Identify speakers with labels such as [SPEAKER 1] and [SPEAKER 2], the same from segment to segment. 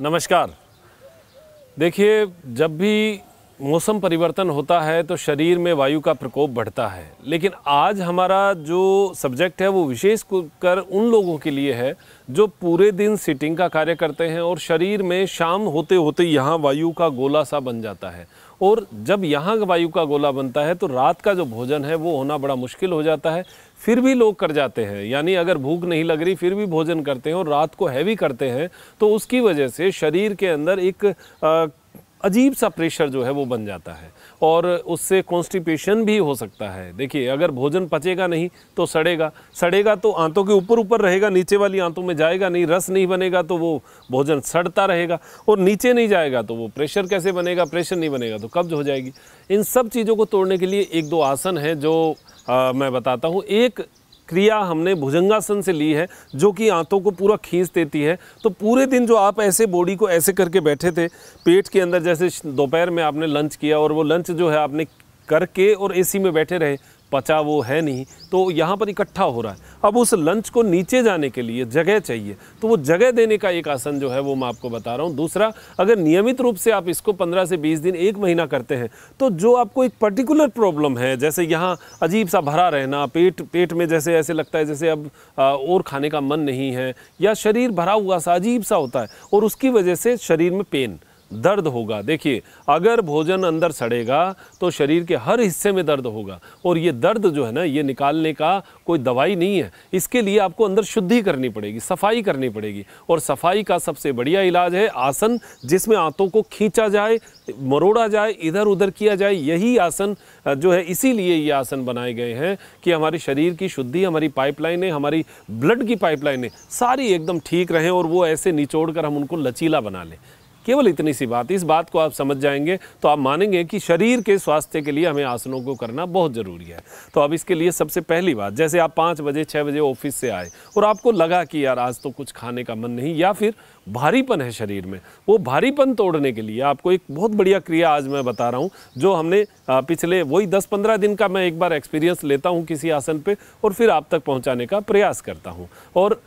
[SPEAKER 1] नमस्कार देखिए जब भी मौसम परिवर्तन होता है तो शरीर में वायु का प्रकोप बढ़ता है लेकिन आज हमारा जो सब्जेक्ट है वो विशेष कर उन लोगों के लिए है जो पूरे दिन सिटिंग का कार्य करते हैं और शरीर में शाम होते होते यहाँ वायु का गोला सा बन जाता है और जब यहाँ वायु का गोला बनता है तो रात का जो भोजन है वो होना बड़ा मुश्किल हो जाता है फिर भी लोग कर जाते हैं यानी अगर भूख नहीं लग रही फिर भी भोजन करते हैं और रात को हैवी करते हैं तो उसकी वजह से शरीर के अंदर एक अजीब सा प्रेशर जो है वो बन जाता है और उससे कॉन्स्टिपेशन भी हो सकता है देखिए अगर भोजन पचेगा नहीं तो सड़ेगा सड़ेगा तो आंतों के ऊपर ऊपर रहेगा नीचे वाली आंतों में जाएगा नहीं रस नहीं बनेगा तो वो भोजन सड़ता रहेगा और नीचे नहीं जाएगा तो वो प्रेशर कैसे बनेगा प्रेशर नहीं बनेगा तो कब्ज हो जाएगी इन सब चीज़ों को तोड़ने के लिए एक दो आसन है जो आ, मैं बताता हूँ एक क्रिया हमने भुजंगासन से ली है जो कि आंतों को पूरा खींच देती है तो पूरे दिन जो आप ऐसे बॉडी को ऐसे करके बैठे थे पेट के अंदर जैसे दोपहर में आपने लंच किया और वो लंच जो है आपने करके और एसी में बैठे रहे पचा वो है नहीं तो यहाँ पर इकट्ठा हो रहा है अब उस लंच को नीचे जाने के लिए जगह चाहिए तो वो जगह देने का एक आसन जो है वो मैं आपको बता रहा हूँ दूसरा अगर नियमित रूप से आप इसको पंद्रह से बीस दिन एक महीना करते हैं तो जो आपको एक पर्टिकुलर प्रॉब्लम है जैसे यहाँ अजीब सा भरा रहना पेट पेट में जैसे ऐसे लगता है जैसे अब आ, और खाने का मन नहीं है या शरीर भरा हुआ सा अजीब सा होता है और उसकी वजह से शरीर में पेन दर्द होगा देखिए अगर भोजन अंदर सड़ेगा तो शरीर के हर हिस्से में दर्द होगा और ये दर्द जो है ना ये निकालने का कोई दवाई नहीं है इसके लिए आपको अंदर शुद्धि करनी पड़ेगी सफाई करनी पड़ेगी और सफाई का सबसे बढ़िया इलाज है आसन जिसमें आंतों को खींचा जाए मरोड़ा जाए इधर उधर किया जाए यही आसन जो है इसीलिए ये आसन बनाए गए हैं कि हमारे शरीर की शुद्धि हमारी पाइपलाइनें हमारी ब्लड की पाइपलाइनें सारी एकदम ठीक रहें और वो ऐसे निचोड़ कर हम उनको लचीला बना लें केवल इतनी सी बात इस बात को आप समझ जाएंगे तो आप मानेंगे कि शरीर के स्वास्थ्य के लिए हमें आसनों को करना बहुत ज़रूरी है तो अब इसके लिए सबसे पहली बात जैसे आप पाँच बजे छः बजे ऑफिस से आए और आपको लगा कि यार आज तो कुछ खाने का मन नहीं या फिर भारीपन है शरीर में वो भारीपन तोड़ने के लिए आपको एक बहुत बढ़िया क्रिया आज मैं बता रहा हूँ जो हमने पिछले वही दस पंद्रह दिन का मैं एक बार एक्सपीरियंस लेता हूँ किसी आसन पर और फिर आप तक पहुँचाने का प्रयास करता हूँ और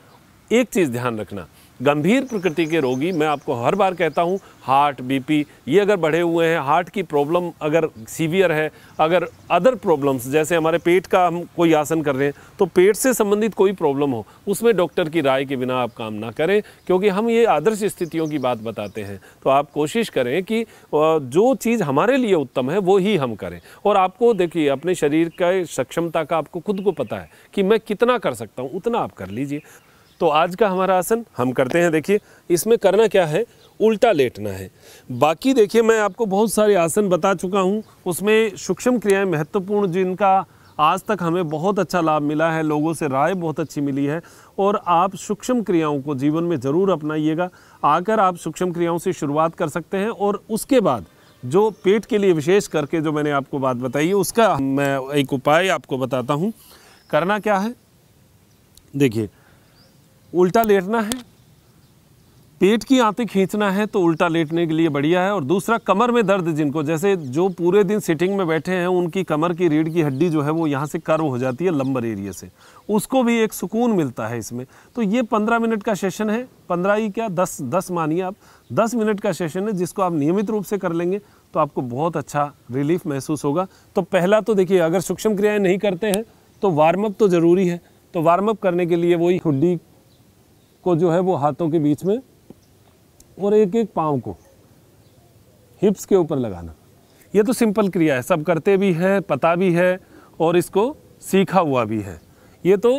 [SPEAKER 1] एक चीज़ ध्यान रखना गंभीर प्रकृति के रोगी मैं आपको हर बार कहता हूँ हार्ट बीपी ये अगर बढ़े हुए हैं हार्ट की प्रॉब्लम अगर सीवियर है अगर अदर प्रॉब्लम्स जैसे हमारे पेट का हम कोई आसन कर रहे हैं तो पेट से संबंधित कोई प्रॉब्लम हो उसमें डॉक्टर की राय के बिना आप काम ना करें क्योंकि हम ये आदर्श स्थितियों की बात बताते हैं तो आप कोशिश करें कि जो चीज़ हमारे लिए उत्तम है वो ही हम करें और आपको देखिए अपने शरीर का सक्षमता का आपको खुद को पता है कि मैं कितना कर सकता हूँ उतना आप कर लीजिए तो आज का हमारा आसन हम करते हैं देखिए इसमें करना क्या है उल्टा लेटना है बाकी देखिए मैं आपको बहुत सारे आसन बता चुका हूँ उसमें सूक्ष्म क्रियाएँ महत्वपूर्ण जिनका आज तक हमें बहुत अच्छा लाभ मिला है लोगों से राय बहुत अच्छी मिली है और आप सूक्ष्म क्रियाओं को जीवन में ज़रूर अपनाइएगा आकर आप सूक्ष्म क्रियाओं से शुरुआत कर सकते हैं और उसके बाद जो पेट के लिए विशेष करके जो मैंने आपको बात बताई है उसका मैं एक उपाय आपको बताता हूँ करना क्या है देखिए उल्टा लेटना है पेट की आते खींचना है तो उल्टा लेटने के लिए बढ़िया है और दूसरा कमर में दर्द जिनको जैसे जो पूरे दिन सिटिंग में बैठे हैं उनकी कमर की रीढ़ की हड्डी जो है वो यहाँ से कर्व हो जाती है लंबर एरिया से उसको भी एक सुकून मिलता है इसमें तो ये पंद्रह मिनट का सेशन है पंद्रह ही क्या दस दस मानिए आप दस मिनट का सेशन है जिसको आप नियमित रूप से कर लेंगे तो आपको बहुत अच्छा रिलीफ महसूस होगा तो पहला तो देखिए अगर सूक्ष्म क्रियाएँ नहीं करते हैं तो वार्मअप तो ज़रूरी है तो वार्मअप करने के लिए वही हड्डी को जो है वो हाथों के बीच में और एक एक पाँव को हिप्स के ऊपर लगाना ये तो सिंपल क्रिया है सब करते भी हैं पता भी है और इसको सीखा हुआ भी है ये तो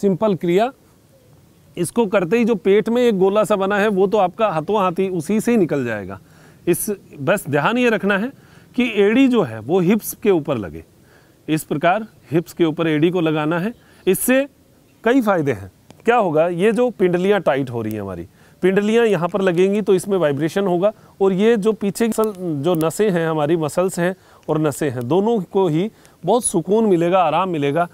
[SPEAKER 1] सिंपल क्रिया इसको करते ही जो पेट में एक गोला सा बना है वो तो आपका हाथों हाथी उसी से ही निकल जाएगा इस बस ध्यान ये रखना है कि एड़ी जो है वो हिप्स के ऊपर लगे इस प्रकार हिप्स के ऊपर एड़ी को लगाना है इससे कई फायदे हैं क्या होगा ये जो पिंडलियाँ टाइट हो रही हैं हमारी पिंडलियाँ यहाँ पर लगेंगी तो इसमें वाइब्रेशन होगा और ये जो पीछे जो नसें हैं हमारी मसल्स हैं और नसें हैं दोनों को ही बहुत सुकून मिलेगा आराम मिलेगा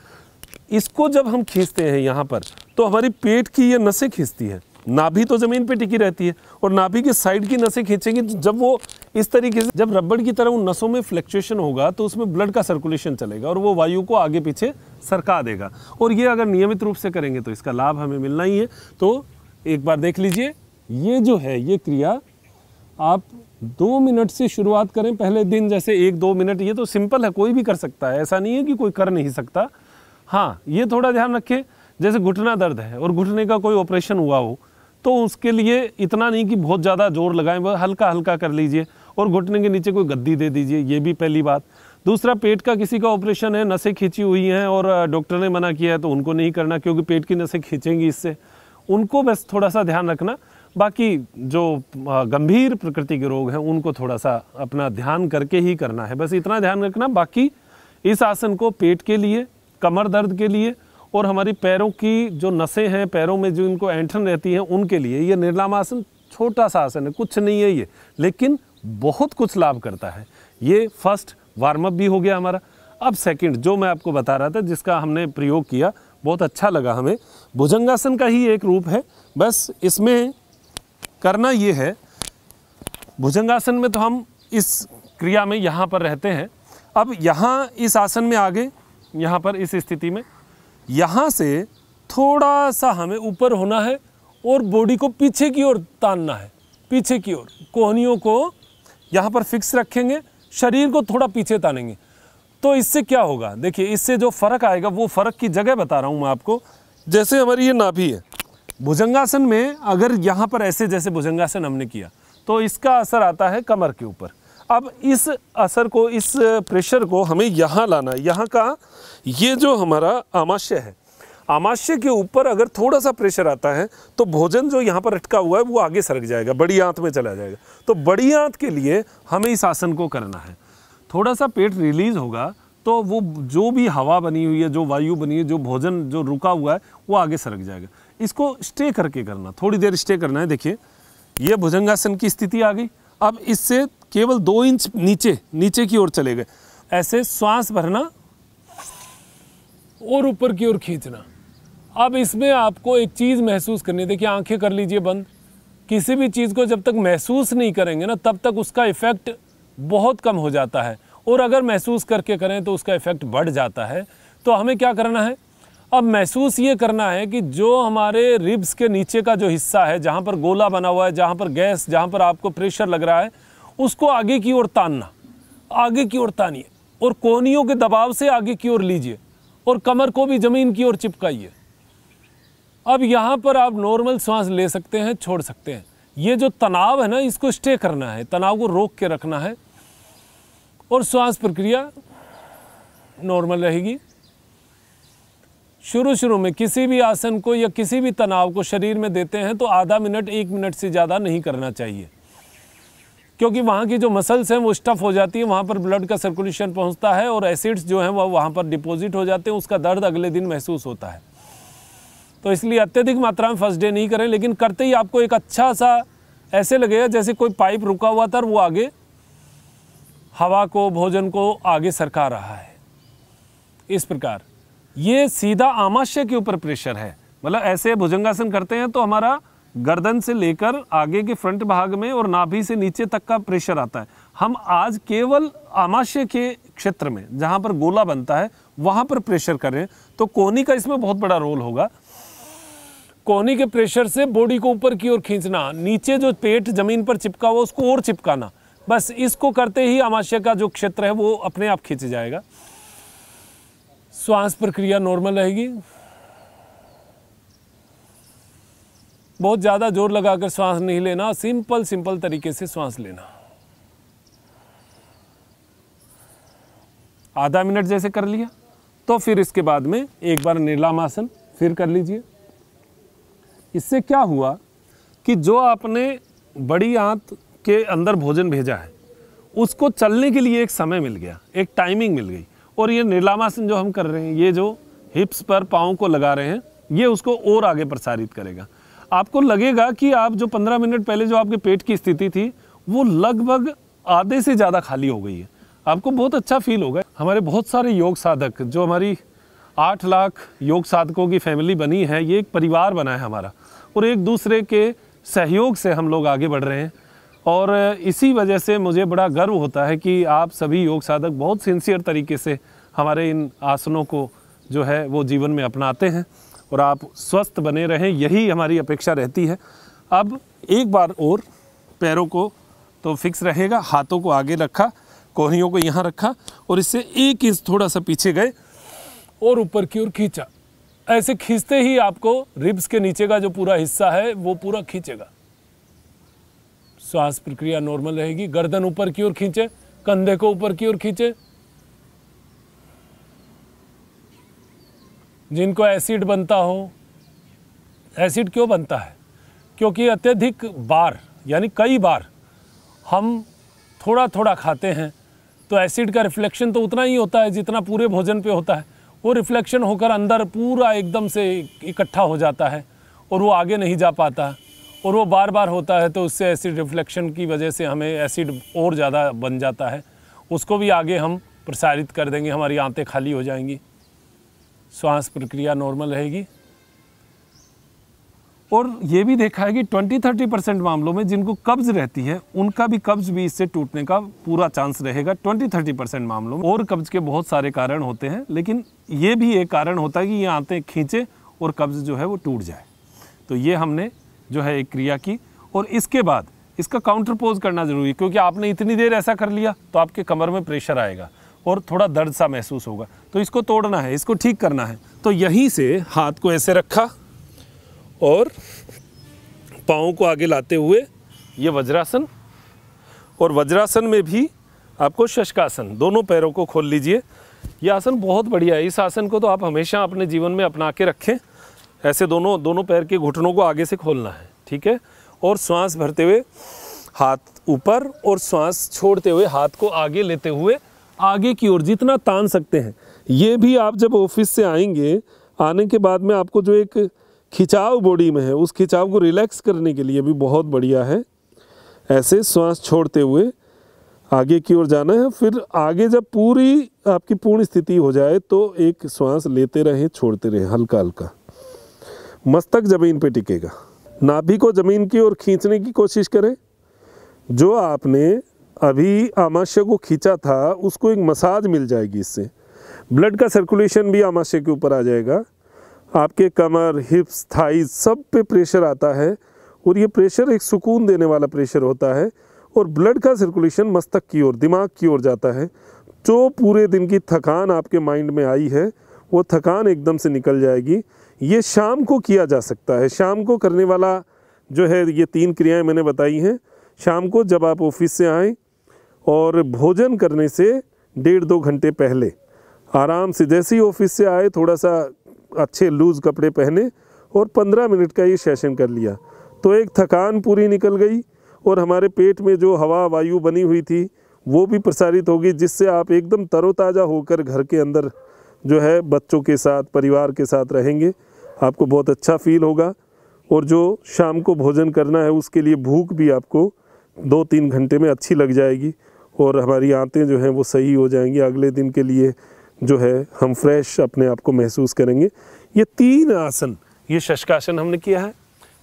[SPEAKER 1] इसको जब हम खींचते हैं यहाँ पर तो हमारी पेट की ये नसें खींचती हैं नाभि तो ज़मीन पे टिकी रहती है और नाभि की साइड की नसें खींचेंगी तो जब वो इस तरीके से जब रबड़ की तरह उन नसों में फ्लक्चुएशन होगा तो उसमें ब्लड का सर्कुलेशन चलेगा और वो वायु को आगे पीछे सरका देगा और ये अगर नियमित रूप से करेंगे तो इसका लाभ हमें मिलना ही है तो एक बार देख लीजिए ये जो है ये क्रिया आप दो मिनट से शुरुआत करें पहले दिन जैसे एक दो मिनट ये तो सिंपल है कोई भी कर सकता है ऐसा नहीं है कि कोई कर नहीं सकता हाँ ये थोड़ा ध्यान रखें जैसे घुटना दर्द है और घुटने का कोई ऑपरेशन हुआ हो तो उसके लिए इतना नहीं कि बहुत ज़्यादा जोर लगाएं वह हल्का हल्का कर लीजिए और घुटने के नीचे कोई गद्दी दे दीजिए ये भी पहली बात दूसरा पेट का किसी का ऑपरेशन है नसें खींची हुई हैं और डॉक्टर ने मना किया है तो उनको नहीं करना क्योंकि पेट की नसें खींचेंगी इससे उनको बस थोड़ा सा ध्यान रखना बाकी जो गंभीर प्रकृति के रोग हैं उनको थोड़ा सा अपना ध्यान करके ही करना है बस इतना ध्यान रखना बाकी इस आसन को पेट के लिए कमर दर्द के लिए और हमारी पैरों की जो नसें हैं पैरों में जो इनको ऐंठन रहती हैं उनके लिए ये निर्लाम आसन छोटा सा आसन है कुछ नहीं है ये लेकिन बहुत कुछ लाभ करता है ये फर्स्ट वार्म अप भी हो गया हमारा अब सेकंड जो मैं आपको बता रहा था जिसका हमने प्रयोग किया बहुत अच्छा लगा हमें भुजंगासन का ही एक रूप है बस इसमें करना ये है भुजंगासन में तो हम इस क्रिया में यहाँ पर रहते हैं अब यहाँ इस आसन में आगे यहाँ पर इस स्थिति में यहाँ से थोड़ा सा हमें ऊपर होना है और बॉडी को पीछे की ओर तानना है पीछे की ओर कोहनियों को यहाँ पर फिक्स रखेंगे शरीर को थोड़ा पीछे तानेंगे तो इससे क्या होगा देखिए इससे जो फ़र्क आएगा वो फ़र्क की जगह बता रहा हूँ मैं आपको जैसे हमारी ये नाभि है भुजंगासन में अगर यहाँ पर ऐसे जैसे भुजंगासन हमने किया तो इसका असर आता है कमर के ऊपर अब इस असर को इस प्रेशर को हमें यहाँ लाना है यहाँ का ये जो हमारा आमाशय है आमाशय के ऊपर अगर थोड़ा सा प्रेशर आता है तो भोजन जो यहाँ पर अटका हुआ है वो आगे सरक जाएगा बड़ी आंत में चला जाएगा तो बड़ी आंत के लिए हमें इस आसन को करना है थोड़ा सा पेट रिलीज होगा तो वो जो भी हवा बनी हुई है जो वायु बनी है जो भोजन जो रुका हुआ है वो आगे सरक जाएगा इसको स्टे करके करना थोड़ी देर स्टे करना है देखिए ये भुजंगासन की स्थिति आ गई अब इससे केवल दो इंच नीचे नीचे की ओर चले गए ऐसे श्वास भरना और ऊपर की ओर खींचना अब इसमें आपको एक चीज़ महसूस करनी देखिए आंखें कर लीजिए बंद किसी भी चीज़ को जब तक महसूस नहीं करेंगे ना तब तक उसका इफ़ेक्ट बहुत कम हो जाता है और अगर महसूस करके करें तो उसका इफ़ेक्ट बढ़ जाता है तो हमें क्या करना है अब महसूस ये करना है कि जो हमारे रिब्स के नीचे का जो हिस्सा है जहाँ पर गोला बना हुआ है जहाँ पर गैस जहाँ पर आपको प्रेशर लग रहा है उसको आगे की ओर तानना आगे की ओर तानिए और कोनियों के दबाव से आगे की ओर लीजिए और कमर को भी ज़मीन की ओर चिपकाइए अब यहाँ पर आप नॉर्मल सांस ले सकते हैं छोड़ सकते हैं ये जो तनाव है ना इसको स्टे करना है तनाव को रोक के रखना है और श्वास प्रक्रिया नॉर्मल रहेगी शुरू शुरू में किसी भी आसन को या किसी भी तनाव को शरीर में देते हैं तो आधा मिनट एक मिनट से ज़्यादा नहीं करना चाहिए क्योंकि वहाँ की जो मसल्स हैं वो स्टफ़ हो जाती है वहाँ पर ब्लड का सर्कुलेशन पहुँचता है और एसिड्स जो हैं वह वहाँ पर डिपॉजिट हो जाते हैं उसका दर्द अगले दिन महसूस होता है तो इसलिए अत्यधिक मात्रा में फर्स्ट डे नहीं करें लेकिन करते ही आपको एक अच्छा सा ऐसे लगेगा जैसे कोई पाइप रुका हुआ था वो आगे हवा को भोजन को आगे सरका रहा है इस प्रकार ये सीधा आमाशय के ऊपर प्रेशर है मतलब ऐसे भुजंगासन करते हैं तो हमारा गर्दन से लेकर आगे के फ्रंट भाग में और नाभि से नीचे तक का प्रेशर आता है हम आज केवल आमाशय के क्षेत्र में जहाँ पर गोला बनता है वहाँ पर प्रेशर करें तो कोहनी का इसमें बहुत बड़ा रोल होगा कोहनी के प्रेशर से बॉडी को ऊपर की ओर खींचना नीचे जो पेट जमीन पर चिपका हुआ उसको और चिपकाना बस इसको करते ही आमाशय का जो क्षेत्र है वो अपने आप खींच जाएगा श्वास प्रक्रिया नॉर्मल रहेगी बहुत ज़्यादा जोर लगाकर श्वास नहीं लेना सिंपल सिंपल तरीके से श्वास लेना आधा मिनट जैसे कर लिया तो फिर इसके बाद में एक बार नीलामासन फिर कर लीजिए इससे क्या हुआ कि जो आपने बड़ी आंत के अंदर भोजन भेजा है उसको चलने के लिए एक समय मिल गया एक टाइमिंग मिल गई और ये निर्लामासन जो हम कर रहे हैं ये जो हिप्स पर पाँव को लगा रहे हैं ये उसको और आगे प्रसारित करेगा आपको लगेगा कि आप जो पंद्रह मिनट पहले जो आपके पेट की स्थिति थी वो लगभग आधे से ज़्यादा खाली हो गई है आपको बहुत अच्छा फील होगा हमारे बहुत सारे योग साधक जो हमारी आठ लाख योग साधकों की फैमिली बनी है ये एक परिवार बना है हमारा और एक दूसरे के सहयोग से हम लोग आगे बढ़ रहे हैं और इसी वजह से मुझे बड़ा गर्व होता है कि आप सभी योग साधक बहुत सिंसियर तरीके से हमारे इन आसनों को जो है वो जीवन में अपनाते हैं और आप स्वस्थ बने रहें यही हमारी अपेक्षा रहती है अब एक बार और पैरों को तो फिक्स रहेगा हाथों को आगे रखा कोहनियों को यहाँ रखा और इससे एक इंच थोड़ा सा पीछे गए और ऊपर की ओर खींचा ऐसे खींचते ही आपको रिब्स के नीचे का जो पूरा हिस्सा है वो पूरा खींचेगा श्वास प्रक्रिया नॉर्मल रहेगी गर्दन ऊपर की ओर खींचे कंधे को ऊपर की ओर खींचे जिनको एसिड बनता हो एसिड क्यों बनता है क्योंकि अत्यधिक बार यानी कई बार हम थोड़ा थोड़ा खाते हैं तो एसिड का रिफ्लेक्शन तो उतना ही होता है जितना पूरे भोजन पे होता है वो रिफ्लेक्शन होकर अंदर पूरा एकदम से इकट्ठा हो जाता है और वो आगे नहीं जा पाता और वो बार बार होता है तो उससे एसिड रिफ्लेक्शन की वजह से हमें एसिड और ज़्यादा बन जाता है उसको भी आगे हम प्रसारित कर देंगे हमारी आंतें खाली हो जाएंगी श्वास प्रक्रिया नॉर्मल रहेगी और ये भी देखा है कि 20-30 परसेंट मामलों में जिनको कब्ज रहती है उनका भी कब्ज भी इससे टूटने का पूरा चांस रहेगा 20-30 परसेंट मामलों में और कब्ज के बहुत सारे कारण होते हैं लेकिन ये भी एक कारण होता है कि ये आते खींचे और कब्ज जो है वो टूट जाए तो ये हमने जो है एक क्रिया की और इसके बाद इसका काउंटरपोज करना ज़रूरी क्योंकि आपने इतनी देर ऐसा कर लिया तो आपके कमर में प्रेशर आएगा और थोड़ा दर्द सा महसूस होगा तो इसको तोड़ना है इसको ठीक करना है तो यहीं से हाथ को ऐसे रखा और पाँव को आगे लाते हुए ये वज्रासन और वज्रासन में भी आपको शशकासन दोनों पैरों को खोल लीजिए ये आसन बहुत बढ़िया है इस आसन को तो आप हमेशा अपने जीवन में अपना के रखें ऐसे दोनों दोनों पैर के घुटनों को आगे से खोलना है ठीक है और श्वास भरते हुए हाथ ऊपर और सांस छोड़ते हुए हाथ को आगे लेते हुए आगे की ओर जितना तान सकते हैं ये भी आप जब ऑफिस से आएंगे आने के बाद में आपको जो एक खिंचाव बॉडी में है उस खिंचाव को रिलैक्स करने के लिए भी बहुत बढ़िया है ऐसे श्वास छोड़ते हुए आगे की ओर जाना है फिर आगे जब पूरी आपकी पूर्ण स्थिति हो जाए तो एक श्वास लेते रहें छोड़ते रहें हल्का हल्का मस्तक ज़मीन पे टिकेगा नाभि को ज़मीन की ओर खींचने की कोशिश करें जो आपने अभी आमाशय को खींचा था उसको एक मसाज मिल जाएगी इससे ब्लड का सर्कुलेशन भी आमाशय के ऊपर आ जाएगा आपके कमर हिप्स थाइज सब पे प्रेशर आता है और ये प्रेशर एक सुकून देने वाला प्रेशर होता है और ब्लड का सर्कुलेशन मस्तक की ओर दिमाग की ओर जाता है जो पूरे दिन की थकान आपके माइंड में आई है वो थकान एकदम से निकल जाएगी ये शाम को किया जा सकता है शाम को करने वाला जो है ये तीन क्रियाएं मैंने बताई हैं शाम को जब आप ऑफिस से आएँ और भोजन करने से डेढ़ दो घंटे पहले आराम से जैसे ही ऑफिस से आए थोड़ा सा अच्छे लूज़ कपड़े पहने और पंद्रह मिनट का ये सेशन कर लिया तो एक थकान पूरी निकल गई और हमारे पेट में जो हवा वायु बनी हुई थी वो भी प्रसारित होगी जिससे आप एकदम तरोताज़ा होकर घर के अंदर जो है बच्चों के साथ परिवार के साथ रहेंगे आपको बहुत अच्छा फील होगा और जो शाम को भोजन करना है उसके लिए भूख भी आपको दो तीन घंटे में अच्छी लग जाएगी और हमारी आंतें जो हैं वो सही हो जाएंगी अगले दिन के लिए जो है हम फ्रेश अपने आप को महसूस करेंगे ये तीन आसन ये शशकासन हमने किया है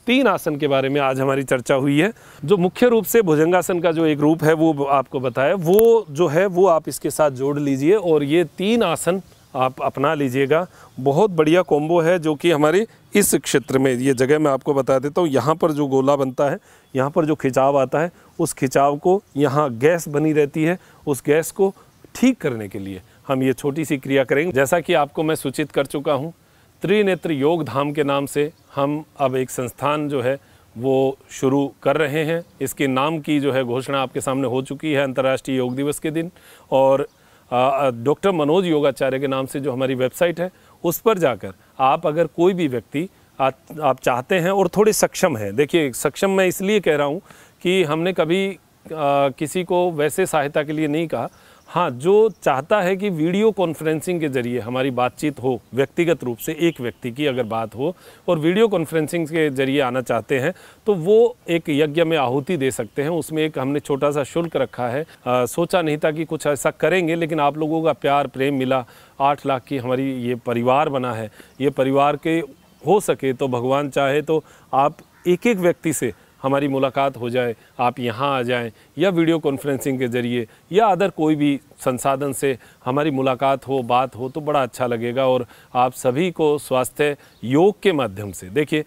[SPEAKER 1] तीन आसन के बारे में आज हमारी चर्चा हुई है जो मुख्य रूप से भुजंगासन का जो एक रूप है वो आपको बताया वो जो है वो आप इसके साथ जोड़ लीजिए और ये तीन आसन आप अपना लीजिएगा बहुत बढ़िया कॉम्बो है जो कि हमारे इस क्षेत्र में ये जगह मैं आपको बता देता हूँ यहाँ पर जो गोला बनता है यहाँ पर जो खिंचाव आता है उस खिंचाव को यहाँ गैस बनी रहती है उस गैस को ठीक करने के लिए हम ये छोटी सी क्रिया करेंगे जैसा कि आपको मैं सूचित कर चुका हूँ त्रिनेत्र योग धाम के नाम से हम अब एक संस्थान जो है वो शुरू कर रहे हैं इसके नाम की जो है घोषणा आपके सामने हो चुकी है अंतर्राष्ट्रीय योग दिवस के दिन और डॉक्टर मनोज योगाचार्य के नाम से जो हमारी वेबसाइट है उस पर जाकर आप अगर कोई भी व्यक्ति आ, आप चाहते हैं और थोड़े सक्षम हैं देखिए सक्षम मैं इसलिए कह रहा हूँ कि हमने कभी आ, किसी को वैसे सहायता के लिए नहीं कहा हाँ जो चाहता है कि वीडियो कॉन्फ्रेंसिंग के ज़रिए हमारी बातचीत हो व्यक्तिगत रूप से एक व्यक्ति की अगर बात हो और वीडियो कॉन्फ्रेंसिंग के ज़रिए आना चाहते हैं तो वो एक यज्ञ में आहुति दे सकते हैं उसमें एक हमने छोटा सा शुल्क रखा है आ, सोचा नहीं था कि कुछ ऐसा करेंगे लेकिन आप लोगों का प्यार प्रेम मिला आठ लाख की हमारी ये परिवार बना है ये परिवार के हो सके तो भगवान चाहे तो आप एक एक व्यक्ति से हमारी मुलाकात हो जाए आप यहाँ आ जाएं या वीडियो कॉन्फ्रेंसिंग के ज़रिए या अदर कोई भी संसाधन से हमारी मुलाकात हो बात हो तो बड़ा अच्छा लगेगा और आप सभी को स्वास्थ्य योग के माध्यम से देखिए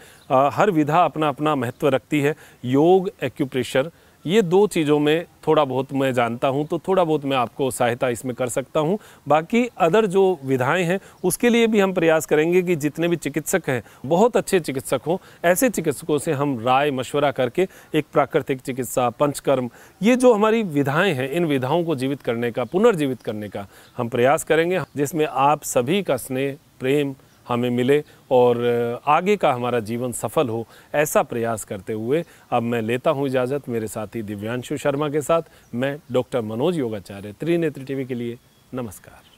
[SPEAKER 1] हर विधा अपना अपना महत्व रखती है योग एक्यूप्रेशर ये दो चीज़ों में थोड़ा बहुत मैं जानता हूँ तो थोड़ा बहुत मैं आपको सहायता इसमें कर सकता हूँ बाकी अदर जो विधाएं हैं उसके लिए भी हम प्रयास करेंगे कि जितने भी चिकित्सक हैं बहुत अच्छे चिकित्सक हों ऐसे चिकित्सकों से हम राय मशवरा करके एक प्राकृतिक चिकित्सा पंचकर्म ये जो हमारी विधाएँ हैं इन विधाओं को जीवित करने का पुनर्जीवित करने का हम प्रयास करेंगे जिसमें आप सभी का स्नेह प्रेम हमें मिले और आगे का हमारा जीवन सफल हो ऐसा प्रयास करते हुए अब मैं लेता हूँ इजाज़त मेरे साथी दिव्यांशु शर्मा के साथ मैं डॉक्टर मनोज योगाचार्य त्रिनेत्र टीवी के लिए नमस्कार